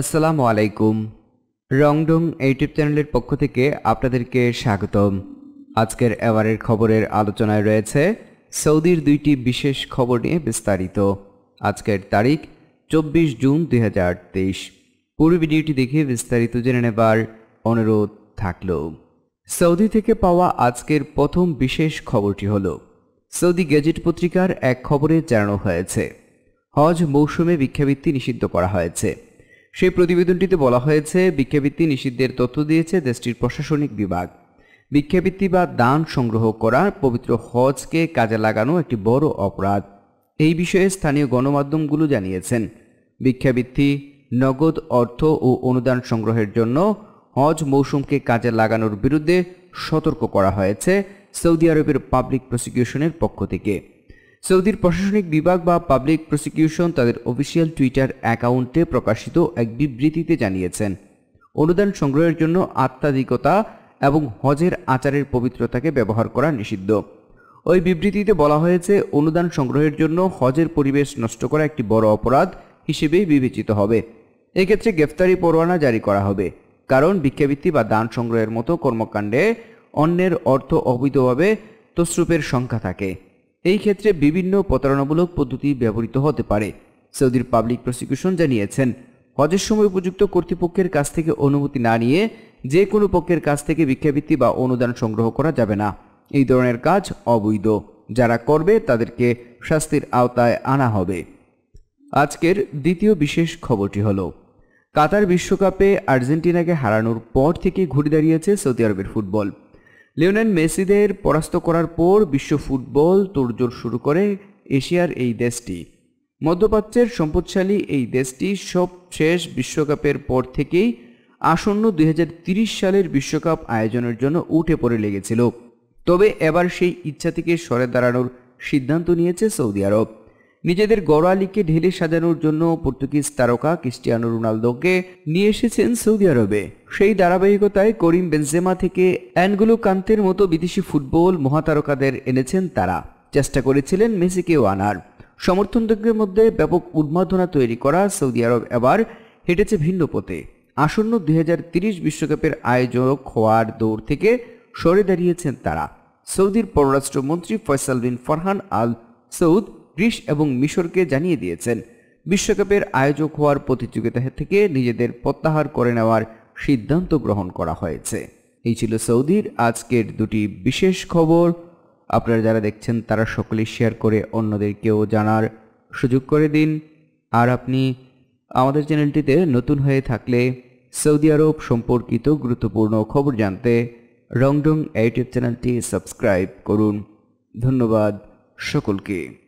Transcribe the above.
আসসালামু আলাইকুম রংডং ইউটিউব চ্যানেলের পক্ষ থেকে আপনাদেরকে স্বাগতম আজকের এবারের খবরের আলোচনায় রয়েছে সৌদির দুইটি বিশেষ খবর নিয়ে বিস্তারিত আজকের তারিখ চব্বিশ জুন দুই হাজার তেইশ পুরো ভিডিওটি দেখে বিস্তারিত জেনে নেবার অনুরোধ থাকল সৌদি থেকে পাওয়া আজকের প্রথম বিশেষ খবরটি হল সৌদি গেজেট পত্রিকার এক খবরে জানানো হয়েছে হজ মৌসুমে ভিক্ষাবৃত্তি নিষিদ্ধ করা হয়েছে সেই প্রতিবেদনটিতে বলা হয়েছে ভিক্ষাবৃত্তি নিষিদ্ধের তথ্য দিয়েছে দেশটির প্রশাসনিক বিভাগ ভিক্ষাবৃত্তি বা দান সংগ্রহ করা পবিত্র হজকে কাজে লাগানো একটি বড় অপরাধ এই বিষয়ে স্থানীয় গণমাধ্যমগুলো জানিয়েছেন ভিক্ষাবৃত্তি নগদ অর্থ ও অনুদান সংগ্রহের জন্য হজ মৌসুমকে কাজে লাগানোর বিরুদ্ধে সতর্ক করা হয়েছে সৌদি আরবের পাবলিক প্রসিকিউশনের পক্ষ থেকে সৌদির প্রশাসনিক বিভাগ বা পাবলিক প্রসিকিউশন তাদের অফিসিয়াল টুইটার অ্যাকাউন্টে প্রকাশিত এক বিবৃতিতে জানিয়েছেন অনুদান সংগ্রহের জন্য আত্মাধিকতা এবং হজের আচারের পবিত্রতাকে ব্যবহার করা নিষিদ্ধ ওই বিবৃতিতে বলা হয়েছে অনুদান সংগ্রহের জন্য হজের পরিবেশ নষ্ট করা একটি বড় অপরাধ হিসেবে বিবেচিত হবে এক্ষেত্রে গ্রেফতারি পরোয়ানা জারি করা হবে কারণ ভিক্ষাবৃত্তি বা দান সংগ্রহের মতো কর্মকাণ্ডে অন্যের অর্থ অবৈধভাবে তসরূপের সংখ্যা থাকে এই ক্ষেত্রে বিভিন্ন প্রতারণামূলক পদ্ধতি ব্যবহৃত হতে পারে সৌদির পাবলিক প্রসিকিউশন জানিয়েছেন হজের সময় উপযুক্ত কর্তৃপক্ষের কাছ থেকে অনুমতি না নিয়ে যে কোনো পক্ষের কাছ থেকে ভিক্ষাবৃত্তি বা অনুদান সংগ্রহ করা যাবে না এই ধরনের কাজ অবৈধ যারা করবে তাদেরকে শাস্তির আওতায় আনা হবে আজকের দ্বিতীয় বিশেষ খবরটি হল কাতার বিশ্বকাপে আর্জেন্টিনাকে হারানোর পর থেকে ঘুরে দাঁড়িয়েছে সৌদি আরবের ফুটবল লিওনেল মেসিদের পরাস্ত করার পর বিশ্ব ফুটবল তোড়জোড় শুরু করে এশিয়ার এই দেশটি মধ্যপ্রাচ্যের সম্পদশালী এই দেশটি সব শেষ বিশ্বকাপের পর থেকেই আসন্ন দুই সালের বিশ্বকাপ আয়োজনের জন্য উঠে পড়ে লেগেছিল তবে এবার সেই ইচ্ছা থেকে সরে দাঁড়ানোর সিদ্ধান্ত নিয়েছে সৌদি আরব নিজেদের গড়ালিকে ঢেলে সাজানোর জন্য পর্তুগিজ তারকা ক্রিস্টিয়ানো রোনালদোকে নিয়ে এসেছেন সৌদি আরবে সেই ধারাবাহিকতায় করিম বেনজেমা থেকে অ্যানগুলো কান্তের মতো বিদেশি ফুটবল মহাতারকাদের এনেছেন তারা চেষ্টা করেছিলেন মেসিকেও আনার সমর্থনদের মধ্যে ব্যাপক উন্মাদনা তৈরি করা সৌদি আরব এবার হেঁটেছে ভিন্ন পথে আসন্ন দুই বিশ্বকাপের আয়োজক হওয়ার দৌড় থেকে সরে দাঁড়িয়েছেন তারা সৌদির পররাষ্ট্রমন্ত্রী Faisal bin Farhan Al Saud Greece এবং মিশরকে জানিয়ে দিয়েছেন বিশ্বকাপের আয়োজক হওয়ার প্রতিযোগিতা থেকে নিজেদের প্রত্যাহার করে নেওয়ার সিদ্ধান্ত গ্রহণ করা হয়েছে এই ছিল সৌদির আজকের দুটি বিশেষ খবর আপনারা যারা দেখছেন তারা সকলেই শেয়ার করে অন্যদেরকেও জানার সুযোগ করে দিন আর আপনি আমাদের চ্যানেলটিতে নতুন হয়ে থাকলে সৌদি আরব সম্পর্কিত গুরুত্বপূর্ণ খবর জানতে রংডং ইউটিউব চ্যানেলটি সাবস্ক্রাইব করুন ধন্যবাদ সকলকে